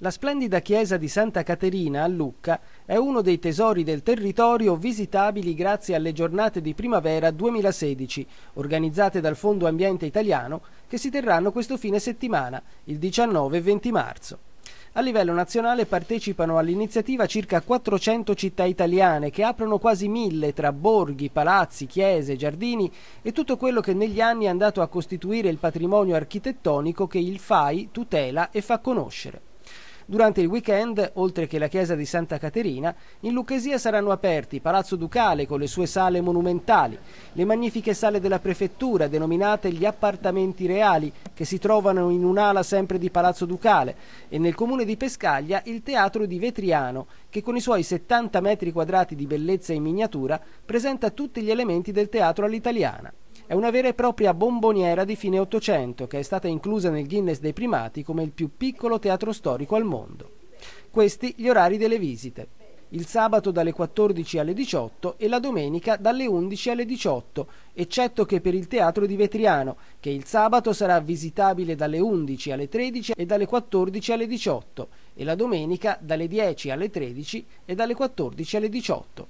La splendida chiesa di Santa Caterina a Lucca è uno dei tesori del territorio visitabili grazie alle giornate di primavera 2016, organizzate dal Fondo Ambiente Italiano, che si terranno questo fine settimana, il 19 e 20 marzo. A livello nazionale partecipano all'iniziativa circa 400 città italiane che aprono quasi mille tra borghi, palazzi, chiese, giardini e tutto quello che negli anni è andato a costituire il patrimonio architettonico che il FAI tutela e fa conoscere. Durante il weekend, oltre che la chiesa di Santa Caterina, in Lucchesia saranno aperti Palazzo Ducale con le sue sale monumentali, le magnifiche sale della prefettura denominate gli appartamenti reali che si trovano in un'ala sempre di Palazzo Ducale e nel comune di Pescaglia il teatro di Vetriano che con i suoi 70 metri quadrati di bellezza in miniatura presenta tutti gli elementi del teatro all'italiana. È una vera e propria bomboniera di fine Ottocento che è stata inclusa nel Guinness dei primati come il più piccolo teatro storico al mondo. Questi gli orari delle visite. Il sabato dalle 14 alle 18 e la domenica dalle 11 alle 18, eccetto che per il teatro di Vetriano, che il sabato sarà visitabile dalle 11 alle 13 e dalle 14 alle 18 e la domenica dalle 10 alle 13 e dalle 14 alle 18.